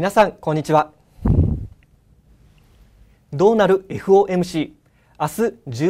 皆さんこんにちはどうなる FOMC 明日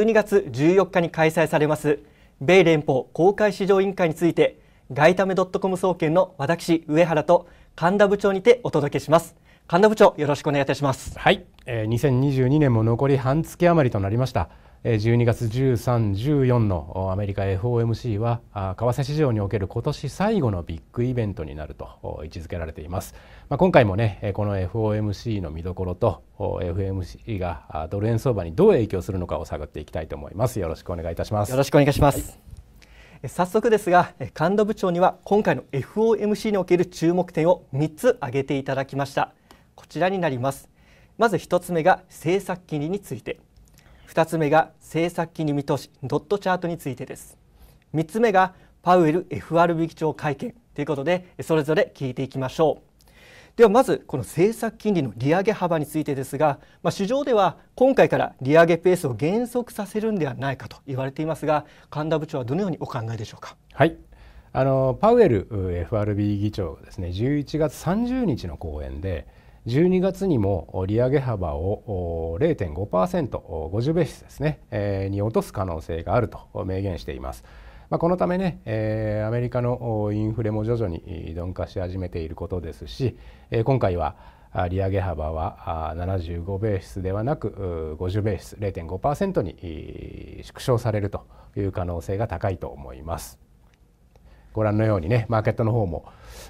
12月14日に開催されます米連邦公開市場委員会について外為ドットコム総研の私上原と神田部長にてお届けします神田部長よろしくお願いいたしますはい、えー、2022年も残り半月余りとなりました12月13、14のアメリカ FOMC は為替市場における今年最後のビッグイベントになると位置づけられています。まあ、今回もねこの FOMC の見どころと FOMC がドル円相場にどう影響するのかを探っていきたいと思います。よろしくお願いいたします。よろしくお願いします。はい、早速ですが神田部長には今回の FOMC における注目点を3つ挙げていただきましたこちらになりますまず1つ目が政策金利について2つ目が政策金利見通しドットチャートについてです3つ目がパウエル FRB 議長会見ということでそれぞれ聞いていきましょうではまずこの政策金利の利上げ幅についてですが、まあ、市場では今回から利上げペースを減速させるんではないかと言われていますが神田部長はどのようにお考えでしょうか。はいあのパウエル FRB 議長がですね11月30日の講演で12月にも利上げ幅を0.5%、50ベースですね、えー、に落とす可能性があると明言しています。まあ、このためね、えー、アメリカのインフレも徐々に鈍化し始めていることですし、えー、今回は利上げ幅は75ベーシスではなく50ベーシス0.5%に縮小されるという可能性が高いと思います。ご覧のようにねマーケットの方も、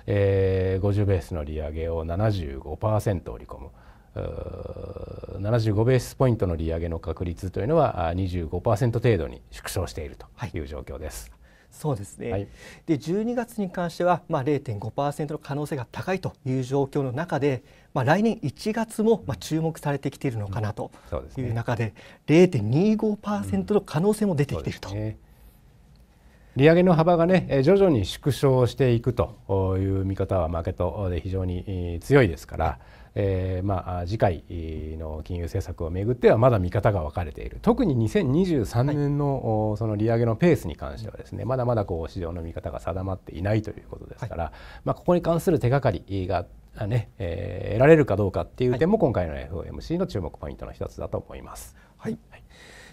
えー、50ベースの利上げを75%折り込む。75ベースポイントの利上げの確率というのは25%程度に縮小しているという状況です。はいそうですね、はい、で12月に関しては、まあ、0.5%の可能性が高いという状況の中で、まあ、来年1月も、まあ、注目されてきているのかなという中で、0.25%の可能性も出てきていると。うん利上げの幅がね徐々に縮小していくという見方はマーケットで非常に強いですから、えー、まあ次回の金融政策をめぐってはまだ見方が分かれている特に2023年の、はい、その利上げのペースに関してはですねまだまだこう市場の見方が定まっていないということですから、はい、まあここに関する手がかりがね、えー、得られるかどうかっていう点も今回の FOMC の注目ポイントの一つだと思います。はい、はい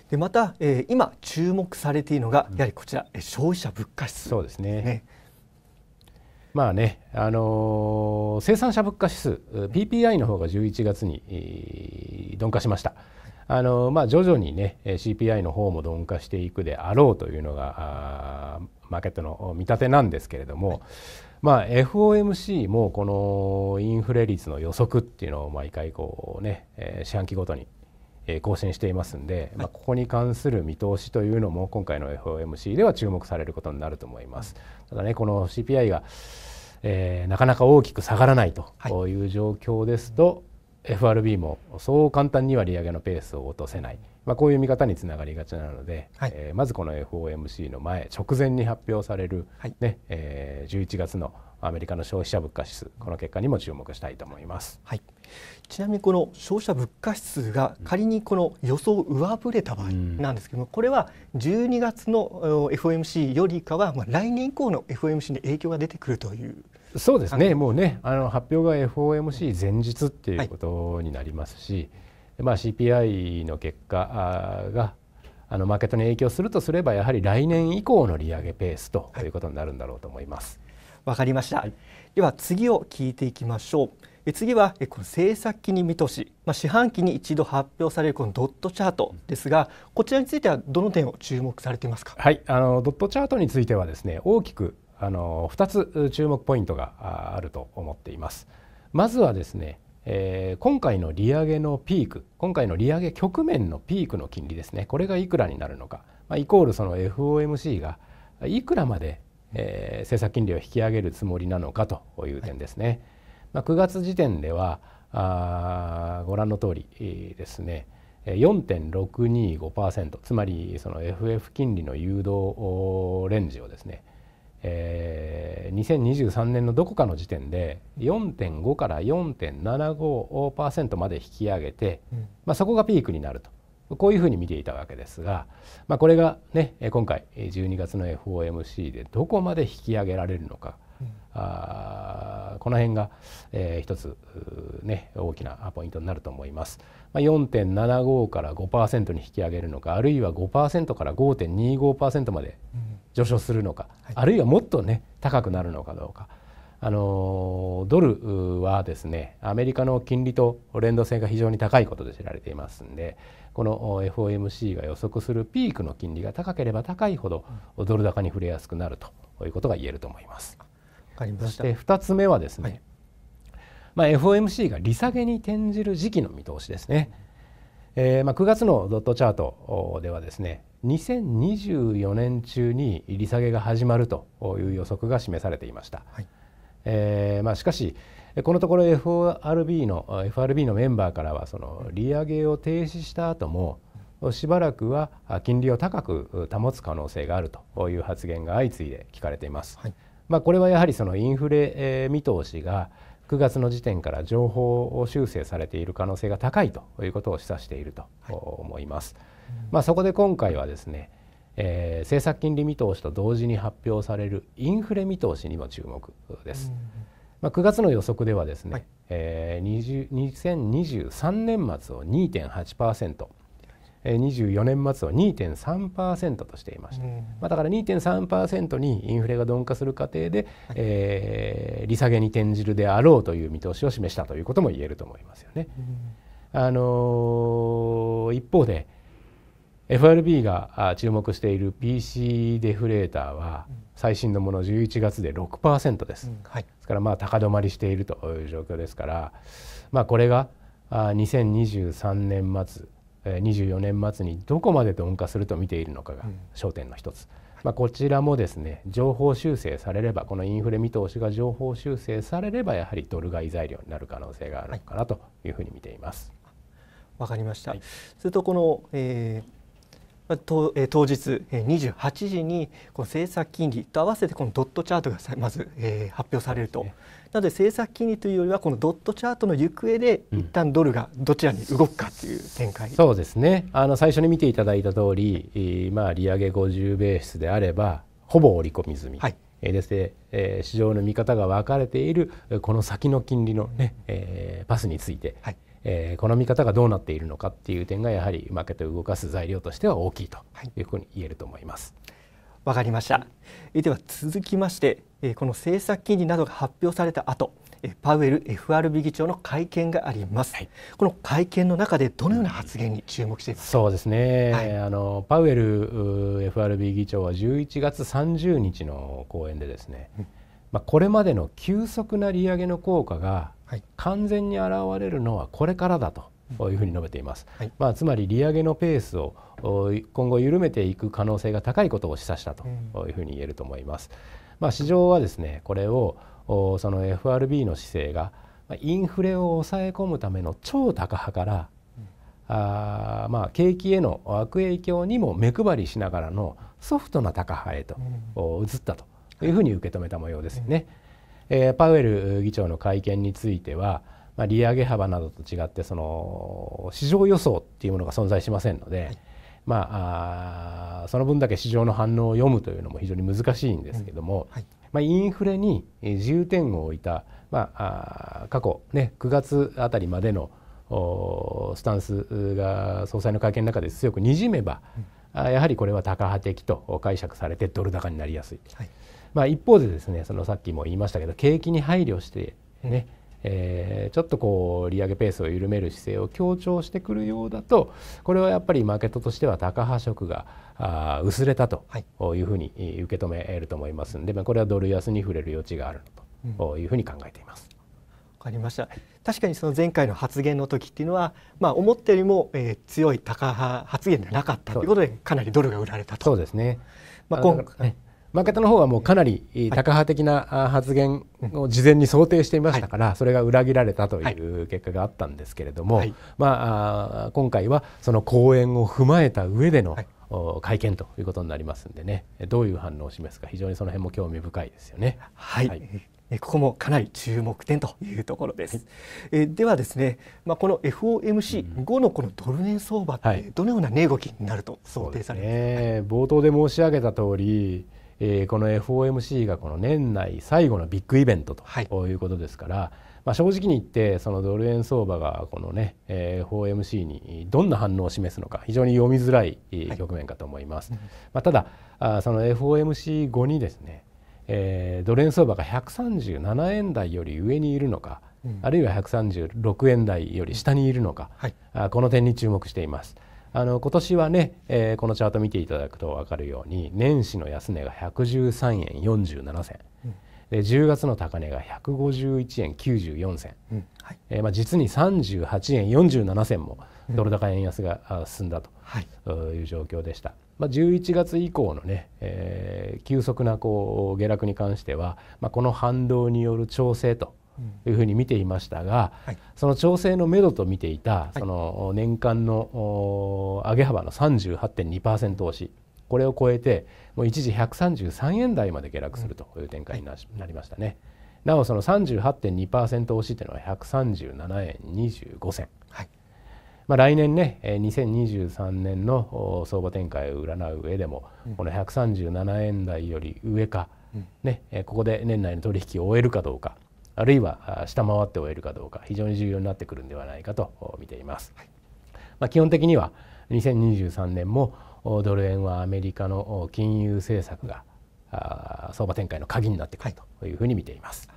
でまた、えー、今注目されているのがやはりこちら、うん、消費者物価指数、ね、そうですねまあね、あのー、生産者物価指数 PPI の方が11月に、鈍化しました。あのー、まあ、徐々にね CPI の方も鈍化していくであろうというのがあマーケットの見立てなんですけれども、はい、まあ、FOMC もこのインフレ率の予測っていうのを毎回こうね、えー、四半期ごとにえ更新していますんで、まあ、ここに関する見通しというのも今回の FOMC では注目されることになると思います。ただねこの CPI が、えー、なかなか大きく下がらないという状況ですと、はい、FRB もそう簡単には利上げのペースを落とせない、まあ、こういう見方につながりがちなので、はい、えー、まずこの FOMC の前直前に発表されるね、ね、はい、えー、11月のアメリカの消費者物価指数この結果にも注目したいと思います、はい、ちなみにこの消費者物価指数が仮にこの予想を上振れた場合なんですけども、うん、これは12月の FOMC よりかは、まあ、来年以降の FOMC に影響が出てくるというそうですねもうねあの発表が FOMC 前日っていうことになりますし、はい、まあ、CPI の結果があのマーケットに影響するとすればやはり来年以降の利上げペースということになるんだろうと思います。はいわかりました、では次を聞いていきましょう次はこの政策金利見通し、まあ、四半期に一度発表されるこのドットチャートですがこちらについてはどの点を注目されていますかはいあのドットチャートについてはですね大きくあの二つ注目ポイントがあると思っていますまずはですねえー、今回の利上げのピーク今回の利上げ局面のピークの金利ですねこれがいくらになるのか、まあ、イコールその FOMC がいくらまでえー、政策金利を引き上げるつもりなのかという点ですね。はい、まあ、9月時点ではあご覧の通りですね4.625%つまりその FF 金利の誘導レンジをですね、えー、2023年のどこかの時点で4.5から4.75%まで引き上げて、うん、まあ、そこがピークになるとこういうふうに見ていたわけですが、まあ、これが、ね、今回12月の FOMC でどこまで引き上げられるのか、うん、あこの辺が、えー、一つ、ね、大きなポイントになると思います。まあ、4.75から5%に引き上げるのかあるいは5%から5.25%まで上昇するのか、うんはい、あるいはもっと、ね、高くなるのかどうか。あのドルはですねアメリカの金利と連動性が非常に高いことで知られていますので、この FOMC が予測するピークの金利が高ければ高いほどドル高に触れやすくなるということが言えると思います。そして2つ目はですね、はい、まあ、FOMC が利下げに転じる時期の見通しですね。えー、まあ9月のドットチャートではですね2024年中に利下げが始まるという予測が示されていました。はいえーまあ、しかしこのところ FRB の FRB のメンバーからはその利上げを停止した後もしばらくは金利を高く保つ可能性があるという発言が相次いで聞かれています。はい、まあ、これはやはりそのインフレ見通しが9月の時点から情報を修正されている可能性が高いということを示唆していると思います。はいまあ、そこで今回はですね、えー、政策金利見通しと同時に発表されるインフレ見通しにも注目です。うんまあ、9月の予測ではですね、はいえー、2023年末を2.8%、え24年末を2.3%としていました、まあ、だから2.3%にインフレが鈍化する過程で、はい、えー、利下げに転じるであろうという見通しを示したということも言えると思いますよね。あのー、一方で FRB が注目している PC デフレーターは最新のもの11月で6%です、うんはい、ですからまあ高止まりしているという状況ですから、まあ、これが2023年末24年末にどこまで鈍化すると見ているのかが焦点の一つ、うんまあ、こちらもですね情報修正されればこのインフレ見通しが情報修正されればやはりドル買い材料になる可能性があるのかなというふうに見ています。わ、はい、かりました、するとこの、えー当日28時にこの政策金利と合わせてこのドットチャートがまず発表されると、なので政策金利というよりはこのドットチャートの行方で一旦ドルがどちらに動くかという展開、うん、そうですねあの最初に見ていただいた通り、まあ、利上げ50ベースであればほぼ織り込み済み。はいです、ね、え市場の見方が分かれているこの先の金利のね、えー、パスについて、はいえー、この見方がどうなっているのかっていう点がやはりマーケットを動かす材料としては大きいというふうに言えると思います。わ、はい、かりました。えでは続きまして、えこの政策金利などが発表された後、えパウエル FRB 議長の会見があります、はい、この会見の中でどのような発言に注目していますか。そうですね、はい、あのパウエル FRB 議長は11月30日の講演でですね、うん、まあ、これまでの急速な利上げの効果がはい、完全に現れるのはこれからだと。いうふうに述べています、はい、まあ、つまり利上げのペースを今後緩めていく可能性が高いことを示唆したというふうに言えると思います。まあ、市場はですねこれをその FRB の姿勢がインフレを抑え込むための超高派からあまあ景気への悪影響にも目配りしながらのソフトな高派へと移ったというふうに受け止めた模様ですよね。うんえー、パウエル議長の会見については、まあ、利上げ幅などと違ってその市場予想というものが存在しませんので、はい、まあ、その分だけ市場の反応を読むというのも非常に難しいんですけども、はい、まあ、インフレに重点を置いた、まあ、過去、ね、9月あたりまでのスタンスが総裁の会見の中で強くにじめば、うん、やはりこれは高波的と解釈されてドル高になりやすい。はいまあ、一方でですねそのさっきも言いましたけど景気に配慮してね、えー、ちょっとこう利上げペースを緩める姿勢を強調してくるようだとこれはやっぱりマーケットとしては高波色があ薄れたというふうに受け止めると思いますので、まあ、これはドル安に触れる余地があるというふうに考えています。わ、うん、かりました確かにその前回の発言の時っていうのは、まあ、思ったよりも、えー、強い高波発言ではなかったということでかなりドルが売られたと。そうですね、まあ、今回、マーケットの方はもうかなりタカ派的な発言を事前に想定していましたから、それが裏切られたという結果があったんですけれども、まあ、今回はその講演を踏まえた上での会見ということになりますんでねどういう反応を示すか非常にその辺も興味深いですよね。はい、はいここもかなり注目点というところです。はい、えではですね、まあ、この FOMC 後のこのドル円相場ってどのような値動きになると想定されますか、はいね、冒頭で申し上げた通りえー、この FOMC がこの年内最後のビッグイベントということですから、はい、まあ、正直に言ってそのドル円相場がこのね、えー、FOMC にどんな反応を示すのか非常に読みづらい局面かと思います。はい、まあ、ただあその FOMC 後にですね、えー、ドル円相場が137円台より上にいるのか、あるいは136円台より下にいるのか、はい、あこの点に注目しています。あの今年はね、えー、このチャート見ていただくと分かるように年始の安値が113円47銭、うん、で10月の高値が151円94銭、うんはい、えー、まあ、実に38円47銭もドル高円安が進んだという状況でした。はいまあ、11月以降のね、えー、急速なこう下落に関しては、まあ、この反動による調整というふうに見ていましたが、うんはい、その調整のめどと見ていたその年間の上げ幅の38.2%押しこれを超えてもう一時133円台まで下落するという展開になりましたね。なおその38.2%押しというのは137円25銭、はいまあ、来年ね2023年の相場展開を占う上でも、この137円台より上か、うん、ね、ここで年内の取引を終えるかどうかあるいは下回って終えるかどうか非常に重要になってくるんではないかと見ています。まあ、基本的には2023年もドル円はアメリカの金融政策が相場展開の鍵になってくるというふうに見ています。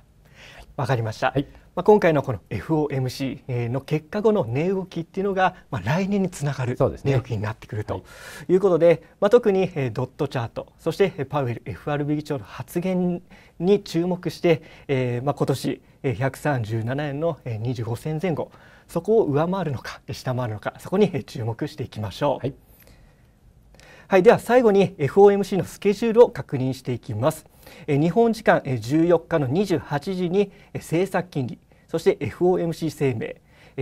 わ、はい、かりました、はいまあ、今回のこの FOMC の結果後の値動きっていうのが、まあ、来年につながる値動きになってくるということで、ねはい、まあ、特にドットチャートそしてパウエル FRB 議長の発言に注目して、えー、まあ、今年137円の25銭前後そこを上回るのか下回るのかそこに注目していきましょう。はいはいでは最後に FOMC のスケジュールを確認していきます日本時間14日の28時に政策金利そして FOMC 声明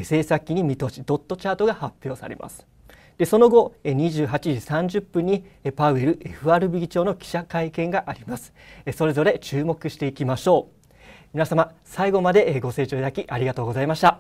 政策金利見通しドットチャートが発表されますでその後28時30分にパウエル FRB 議長の記者会見がありますそれぞれ注目していきましょう皆様最後までご清聴いただきありがとうございました